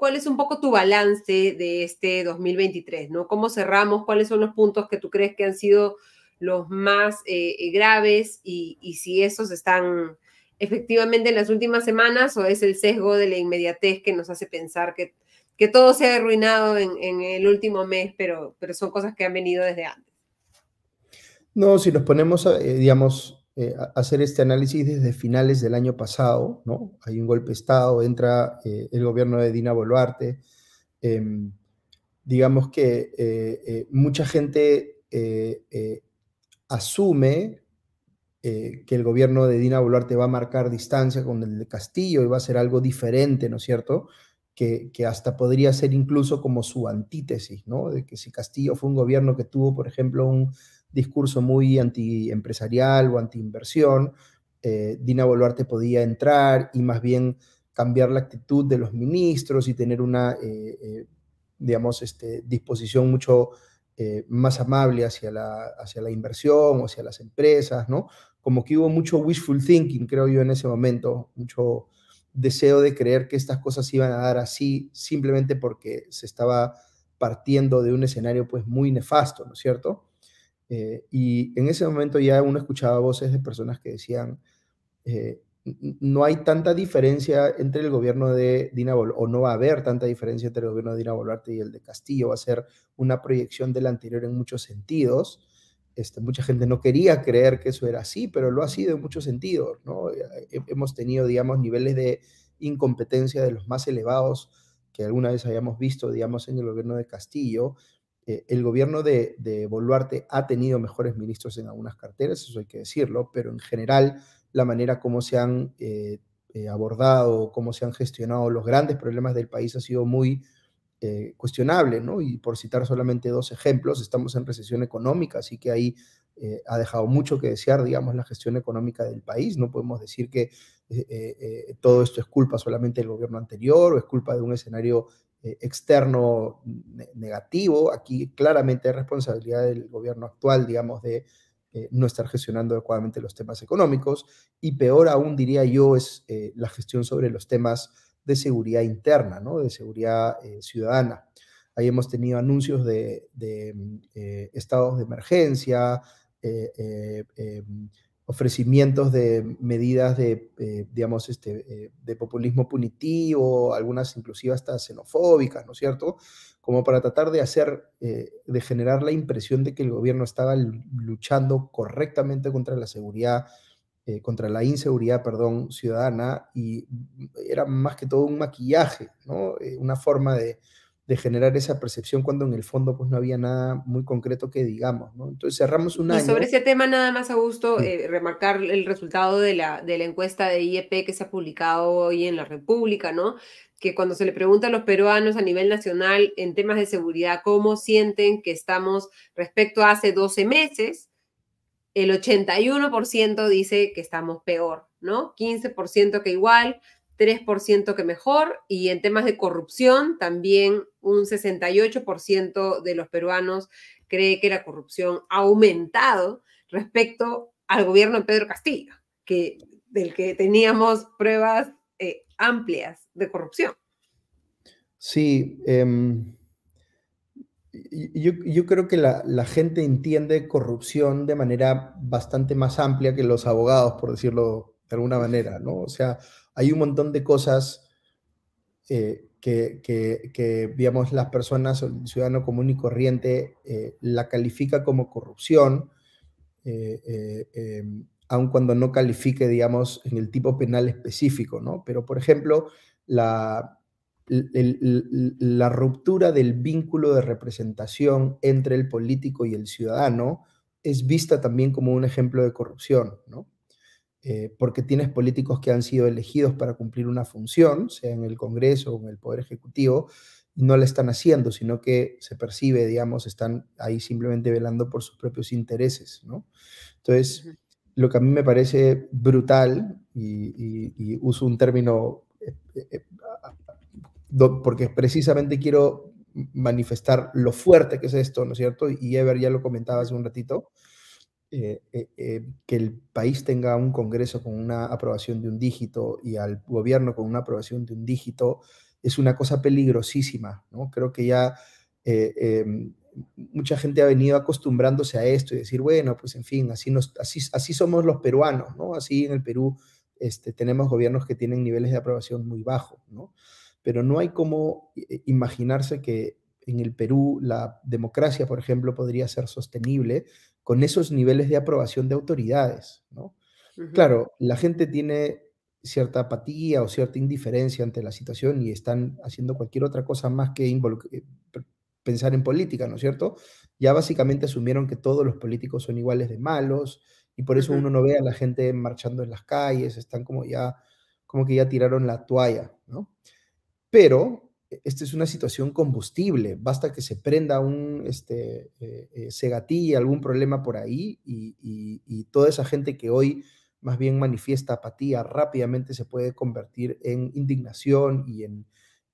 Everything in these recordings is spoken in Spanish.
cuál es un poco tu balance de este 2023, ¿no? ¿Cómo cerramos? ¿Cuáles son los puntos que tú crees que han sido los más eh, eh, graves y, si esos están efectivamente en las últimas semanas o es el sesgo de la inmediatez que nos hace pensar que, todo se ha arruinado en, el último mes, pero, pero son cosas que han venido desde antes? No, si nos ponemos, eh, digamos, eh, hacer este análisis desde finales del año pasado, ¿no? Hay un golpe de Estado, entra eh, el gobierno de Dina Boluarte. Em, digamos que eh, mucha gente asume que el gobierno de Dina Boluarte va a marcar distancia con el de Castillo y va a ser algo diferente, ¿no es cierto? Que, que, hasta podría ser incluso como su antítesis, ¿no? De que si Castillo fue un gobierno que tuvo, por ejemplo, un discurso muy antiempresarial o anti-inversión, eh, Dina Boluarte podía entrar y más bien cambiar la actitud de los ministros y tener una, eh, eh, digamos, este, disposición mucho más amable hacia la, hacia la inversión o hacia las empresas, ¿no? Como que hubo mucho wishful thinking, creo yo, en ese momento, mucho deseo de creer que estas cosas iban a dar así simplemente porque se estaba partiendo de un escenario pues muy nefasto, ¿no es cierto? Eh, y en ese momento ya uno escuchaba voces de personas que decían, eh, no hay tanta diferencia entre el gobierno de Dina o no va a haber tanta diferencia entre el gobierno de Dina Boluarte y el de Castillo, va a ser una proyección del anterior en muchos sentidos. Este, mucha gente no quería creer que eso era así, pero lo ha sido en muchos sentidos. ¿no? Eh, hemos tenido, digamos, niveles de incompetencia de los más elevados que alguna vez hayamos visto, digamos, en el gobierno de Castillo, eh, el gobierno de, Boluarte ha tenido mejores ministros en algunas carteras, eso hay que decirlo, pero en general la manera como se han eh, eh, abordado, cómo se han gestionado los grandes problemas del país ha sido muy cuestionable, ¿no? Y por citar solamente dos ejemplos, estamos en recesión económica, así que ahí ha dejado mucho que desear, digamos, la gestión económica del país. No podemos decir que todo esto es culpa solamente del gobierno anterior o es culpa de un escenario eh, externo negativo. Aquí claramente es responsabilidad del gobierno actual, digamos, de eh, no estar gestionando adecuadamente los temas económicos y peor aún diría yo es eh, la gestión sobre los temas de seguridad interna, ¿no? de seguridad ciudadana. Ahí hemos tenido anuncios de, de estados de emergencia, ofrecimientos de medidas de, eh, digamos, este, eh, de populismo punitivo, algunas inclusive hasta xenofóbicas, ¿no es cierto? Como para tratar de hacer, eh, de generar la impresión de que el gobierno estaba luchando correctamente contra la seguridad, contra la inseguridad, perdón, ciudadana, y era más que todo un maquillaje, ¿no? una forma de, de generar esa percepción cuando en el fondo pues no había nada muy concreto que digamos, ¿no? Entonces cerramos un año. sobre ese tema nada más, a gusto eh, remarcar el resultado de la, de la encuesta de IEP que se ha publicado hoy en La República, ¿no? Que cuando se le pregunta a los peruanos a nivel nacional en temas de seguridad cómo sienten que estamos respecto a hace 12 meses, el 81% dice que estamos peor, ¿no? 15% que igual, 3% que mejor y en temas de corrupción también un 68% de los peruanos cree que la corrupción ha aumentado respecto al gobierno de Pedro Castillo, que, del que teníamos pruebas eh, amplias de corrupción. Sí, em, yo, creo que la, la, gente entiende corrupción de manera bastante más amplia que los abogados, por decirlo de alguna manera, ¿no? O sea, hay un montón de cosas eh, que, digamos, las personas, el ciudadano común y corriente, eh, la califica como corrupción, eh, em, aun cuando no califique, digamos, en el tipo penal específico, ¿no? Pero, por ejemplo, la, la ruptura del vínculo de representación entre el político y el ciudadano es vista también como un ejemplo de corrupción, ¿no? Eh, porque tienes políticos que han sido elegidos para cumplir una función, sea en el Congreso o en el Poder Ejecutivo, y no la están haciendo, sino que se percibe, digamos, están ahí simplemente velando por sus propios intereses, ¿no? Entonces, lo que a mí me parece brutal, y, uso un término eh, eh, porque precisamente quiero manifestar lo fuerte que es esto, ¿no es cierto? Y Ever ya lo comentaba hace un ratito, eh, eh, eh, que el país tenga un Congreso con una aprobación de un dígito y al gobierno con una aprobación de un dígito es una cosa peligrosísima, ¿no? Creo que ya eh, em, mucha gente ha venido acostumbrándose a esto y decir, bueno, pues en fin, así, nos, así, así somos los peruanos, ¿no? Así en el Perú este, tenemos gobiernos que tienen niveles de aprobación muy bajos, ¿no? Pero no hay como imaginarse que en el Perú la democracia, por ejemplo, podría ser sostenible con esos niveles de aprobación de autoridades, Claro, la gente tiene cierta apatía o cierta indiferencia ante la situación y están haciendo cualquier otra cosa más que eh, pensar en política, ¿no es cierto? Ya básicamente asumieron que todos los políticos son iguales de malos y por eso uno no ve a la gente marchando en las calles, están como ya, como que ya tiraron la toalla, ¿no? Pero esta es una situación combustible, basta que se prenda un, este, eh, eh, algún problema por ahí y, toda esa gente que hoy más bien manifiesta apatía rápidamente se puede convertir en indignación y en,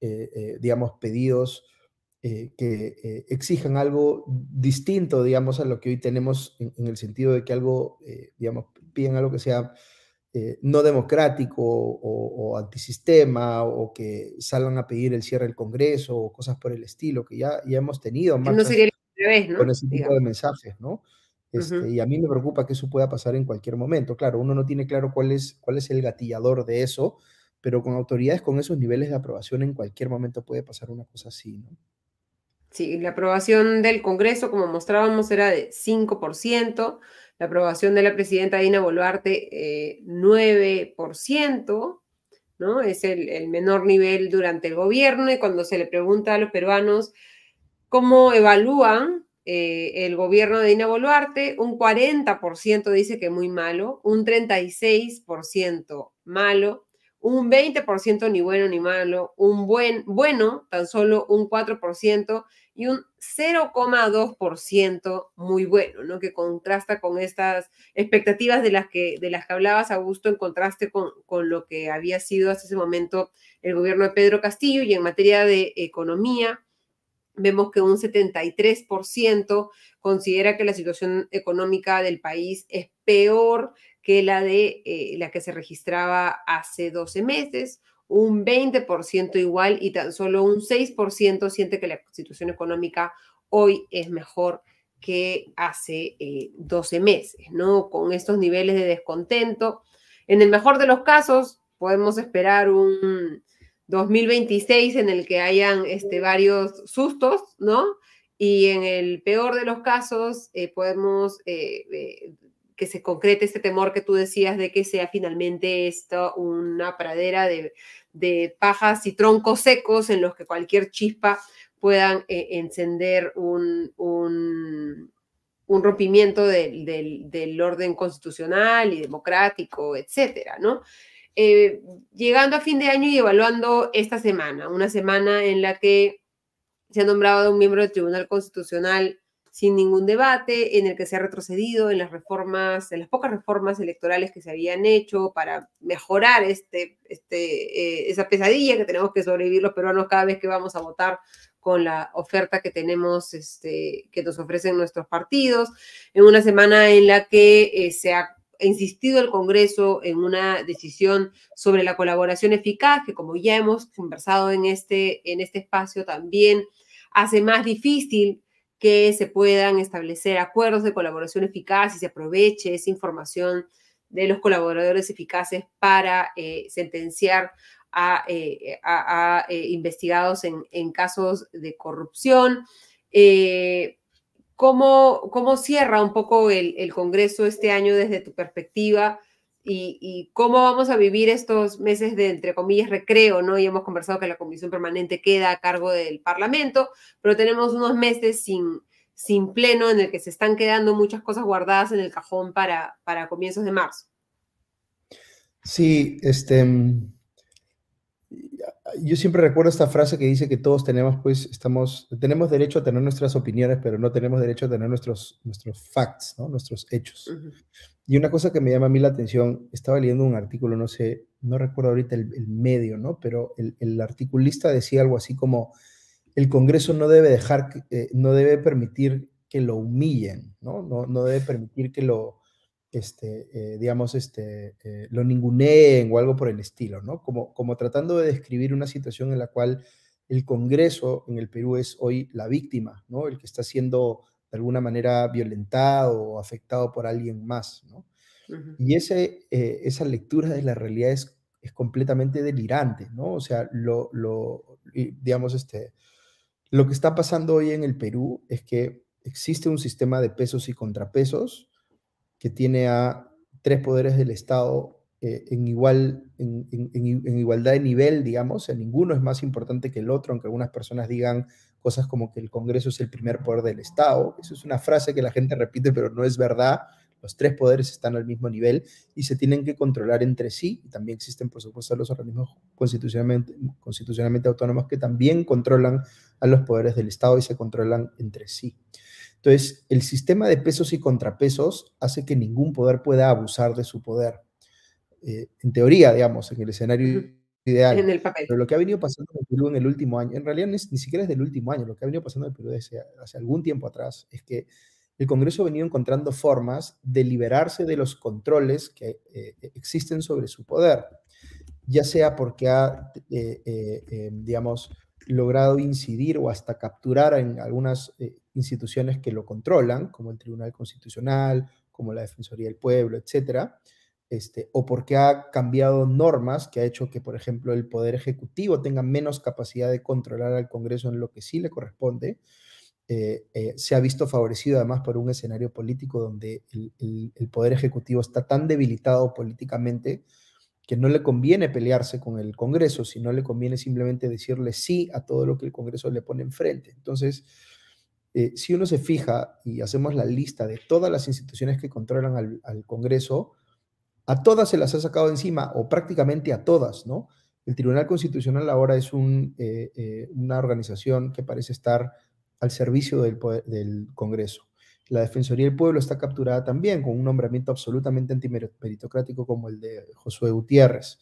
eh, digamos, pedidos que exijan algo distinto, digamos, a lo que hoy tenemos en, el sentido de que algo, digamos, piden algo que sea eh, no democrático o, antisistema o que salgan a pedir el cierre del Congreso o cosas por el estilo, que ya, ya hemos tenido más no ¿no? con ese tipo de mensajes, ¿no? Este, y a mí me preocupa que eso pueda pasar en cualquier momento. Claro, uno no tiene claro cuál es, cuál es el gatillador de eso, pero con autoridades con esos niveles de aprobación en cualquier momento puede pasar una cosa así, ¿no? Sí, la aprobación del Congreso, como mostrábamos, era de 5%, la aprobación de la presidenta Dina Boluarte 9%, eh, ¿no? Es el, menor nivel durante el gobierno y cuando se le pregunta a los peruanos cómo evalúan eh, el gobierno de Dina Boluarte, un 40% dice que muy malo, un 36% malo, un 20% ni bueno ni malo, un buen bueno tan solo un 4% y un 0,2% muy bueno, ¿no? Que contrasta con estas expectativas de las que, de las que hablabas, Augusto, en contraste con, con lo que había sido hasta ese momento el gobierno de Pedro Castillo y en materia de economía. Vemos que un 73% considera que la situación económica del país es peor que la, de, eh, la que se registraba hace 12 meses, un 20% igual y tan solo un 6% siente que la situación económica hoy es mejor que hace 12 eh, meses, ¿no? Con estos niveles de descontento. En el mejor de los casos, podemos esperar un 2026 en el que hayan este, varios sustos, ¿no? Y en el peor de los casos, eh, podemos que se concrete este temor que tú decías de que sea finalmente esto una pradera de, pajas y troncos secos en los que cualquier chispa puedan eh, encender un, rompimiento del orden constitucional y democrático, etcétera, ¿no? Eh, llegando a fin de año y evaluando esta semana, una semana en la que se ha nombrado un miembro del Tribunal Constitucional sin ningún debate, en el que se ha retrocedido en las reformas, en las pocas reformas electorales que se habían hecho para mejorar este, este, eh, esa pesadilla que tenemos que sobrevivir los peruanos cada vez que vamos a votar con la oferta que tenemos, este, que nos ofrecen nuestros partidos, en una semana en la que eh, se ha insistido el Congreso en una decisión sobre la colaboración eficaz, que como ya hemos conversado en este, en este espacio, también hace más difícil que se puedan establecer acuerdos de colaboración eficaz y se aproveche esa información de los colaboradores eficaces para eh, sentenciar a, eh, eh, investigados en, casos de corrupción. ¿cómo, cierra un poco el Congreso este año desde tu perspectiva? y, cómo vamos a vivir estos meses de, entre comillas, recreo, ¿no? Y hemos conversado que la comisión permanente queda a cargo del Parlamento, pero tenemos unos meses sin, sin pleno en el que se están quedando muchas cosas guardadas en el cajón para, para comienzos de marzo. Sí, este, mm, yo siempre recuerdo esta frase que dice que todos tenemos, pues, estamos, tenemos derecho a tener nuestras opiniones, pero no tenemos derecho a tener nuestros, nuestros facts, nuestros hechos. Y una cosa que me llama a mí la atención, estaba leyendo un artículo, no sé, no recuerdo ahorita el, medio, ¿no? Pero el, articulista decía algo así como, el Congreso no debe dejar, eh, no debe permitir que lo humillen, ¿no? No, debe permitir que lo, este, eh, digamos, este, eh, lo ninguneen o algo por el estilo, ¿no? Como, como tratando de describir una situación en la cual el Congreso en el Perú es hoy la víctima, ¿no? El que está siendo de alguna manera violentado o afectado por alguien más, ¿no? Y ese, eh, esa lectura de la realidad es, completamente delirante, ¿no? O sea, lo, lo, digamos, este, lo que está pasando hoy en el Perú es que existe un sistema de pesos y contrapesos que tiene a tres poderes del Estado eh, en, igual, en, en, igualdad de nivel, digamos, o ninguno es más importante que el otro, aunque algunas personas digan cosas como que el Congreso es el primer poder del Estado. Eso es una frase que la gente repite, pero no es verdad. Los tres poderes están al mismo nivel y se tienen que controlar entre sí. También existen, por supuesto, los organismos constitucionalmente, constitucionalmente autónomos que también controlan a los poderes del Estado y se controlan entre sí. Entonces, el sistema de pesos y contrapesos hace que ningún poder pueda abusar de su poder. Eh, en teoría, digamos, en el escenario pero lo que ha venido pasando en Perú en el último año, en realidad ni, siquiera es del último año, lo que ha venido pasando en Perú desde hace algún tiempo atrás es que el Congreso ha venido encontrando formas de liberarse de los controles que eh, e, existen sobre su poder, ya sea porque ha, eh, eh, em, digamos, logrado incidir o hasta capturar en algunas instituciones que lo controlan, como el Tribunal Constitucional, como la Defensoría del Pueblo, etcétera, este, o porque ha cambiado normas que ha hecho que, por ejemplo, el Poder Ejecutivo tenga menos capacidad de controlar al Congreso en lo que sí le corresponde, eh, eh, se ha visto favorecido además por un escenario político donde el, Poder Ejecutivo está tan debilitado políticamente que no le conviene pelearse con el Congreso, sino le conviene simplemente decirle sí a todo lo que el Congreso le pone enfrente. Entonces, eh, si uno se fija y hacemos la lista de todas las instituciones que controlan al, al Congreso, a todas se las ha sacado encima, o prácticamente a todas, ¿no? El Tribunal Constitucional ahora es eh, eh, una organización que parece estar al servicio del, Congreso. La Defensoría del Pueblo está capturada también con un nombramiento absolutamente antimeritocrático como el de Josué Gutiérrez.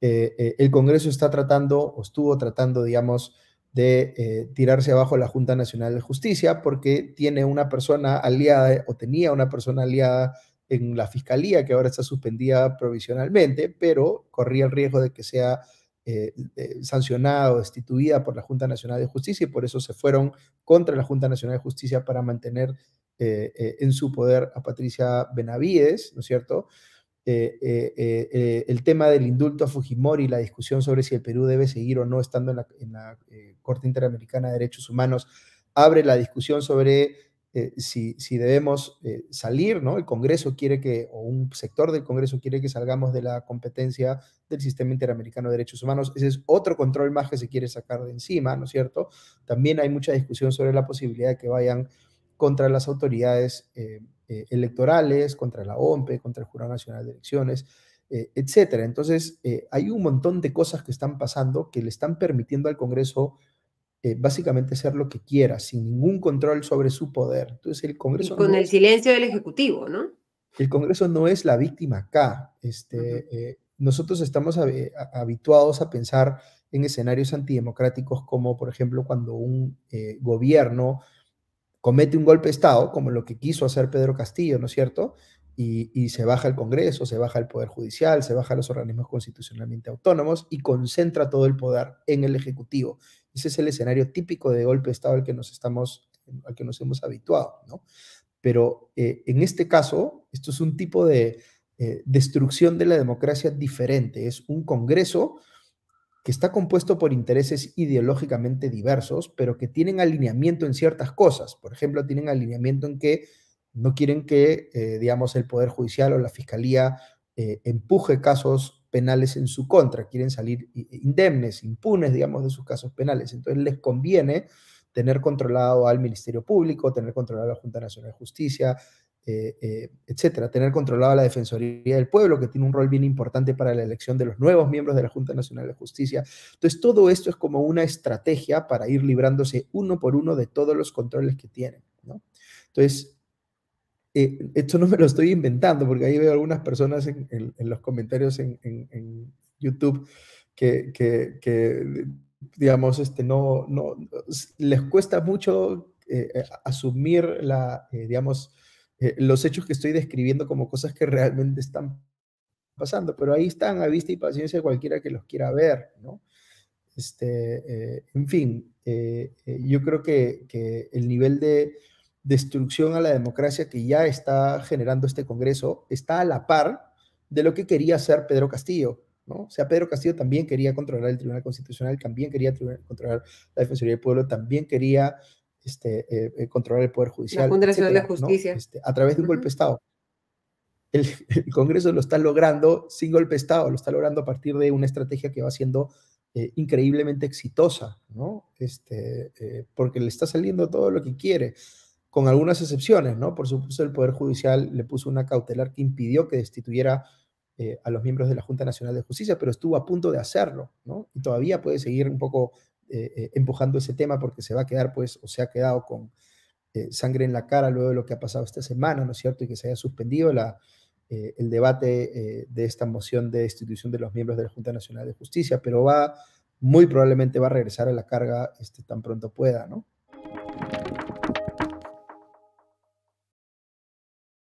Eh, el Congreso está tratando, o estuvo tratando, digamos, de tirarse abajo la Junta Nacional de Justicia porque tiene una persona aliada o tenía una persona aliada en la fiscalía, que ahora está suspendida provisionalmente, pero corría el riesgo de que sea eh, eh, sancionada o destituida por la Junta Nacional de Justicia y por eso se fueron contra la Junta Nacional de Justicia para mantener eh, en su poder a Patricia Benavides, ¿no es cierto? el tema del indulto a Fujimori, la discusión sobre si el Perú debe seguir o no estando en la Corte Interamericana de Derechos Humanos, abre la discusión sobre eh, si, debemos eh, salir, ¿no? El Congreso quiere que, o un sector del Congreso quiere que salgamos de la competencia del sistema interamericano de derechos humanos. Ese es otro control más que se quiere sacar de encima, ¿no es cierto? También hay mucha discusión sobre la posibilidad de que vayan contra las autoridades eh, electorales, contra la OMP, contra el Jurado Nacional de Elecciones, etcétera. Entonces, hay un montón de cosas que están pasando que le están permitiendo al Congreso eh, básicamente hacer lo que quiera, sin ningún control sobre su poder. Entonces el Congreso... con el silencio del Ejecutivo, ¿no? El Congreso no es la víctima acá. Este, eh, nosotros estamos habituados a pensar en escenarios antidemocráticos como, por ejemplo, cuando un eh, gobierno comete un golpe de Estado, como lo que quiso hacer Pedro Castillo, ¿no es cierto? Y, y, se baja el Congreso, se baja el Poder Judicial, se baja los organismos constitucionalmente autónomos y concentra todo el poder en el Ejecutivo. Ese es el escenario típico de golpe de Estado al que nos, estamos, al que nos hemos habituado, Pero eh, en este caso, esto es un tipo de eh, destrucción de la democracia diferente. Es un Congreso que está compuesto por intereses ideológicamente diversos, pero que tienen alineamiento en ciertas cosas. Por ejemplo, tienen alineamiento en que no quieren que, eh, digamos, el Poder Judicial o la Fiscalía empuje casos penales en su contra, quieren salir indemnes, impunes, digamos, de sus casos penales. Entonces les conviene tener controlado al Ministerio Público, tener controlado a la Junta Nacional de Justicia, eh, eh, etcétera, tener a la Defensoría del Pueblo, que tiene un rol bien importante para la elección de los nuevos miembros de la Junta Nacional de Justicia. Entonces, todo esto es como una estrategia para ir librándose uno por uno de todos los controles que tienen. Entonces, eh, esto no me lo estoy inventando, porque ahí veo algunas personas en, los comentarios en, YouTube que, digamos, este, no, no, les cuesta mucho eh, eh, asumir la, digamos, los hechos que estoy describiendo como cosas que realmente están pasando, pero ahí están a vista y paciencia de cualquiera que los quiera ver, ¿no? Este, en fin, yo creo que el nivel de destrucción a la democracia que ya está generando este Congreso está a la par de lo que quería hacer Pedro Castillo. ¿no? O sea, Pedro Castillo también quería controlar el Tribunal Constitucional, también quería controlar la Defensoría del Pueblo, también quería este, eh, eh, controlar el Poder Judicial. La Justicia. Este, a través de un golpe de Estado. El, Congreso lo está logrando sin golpe de Estado, lo está logrando a partir de una estrategia que va siendo eh, increíblemente exitosa, ¿no? Este, porque le está saliendo todo lo que quiere con algunas excepciones, ¿no? Por supuesto, el Poder Judicial le puso una cautelar que impidió que destituyera eh, a los miembros de la Junta Nacional de Justicia, pero estuvo a punto de hacerlo, ¿no? Y todavía puede seguir un poco eh, eh, empujando ese tema porque se va a quedar, pues, o se ha quedado con sangre en la cara luego de lo que ha pasado esta semana, ¿no es cierto? Y que se haya suspendido el debate de esta moción de destitución de los miembros de la Junta Nacional de Justicia, pero va, muy probablemente va a regresar a la carga este, tan pronto pueda, ¿no?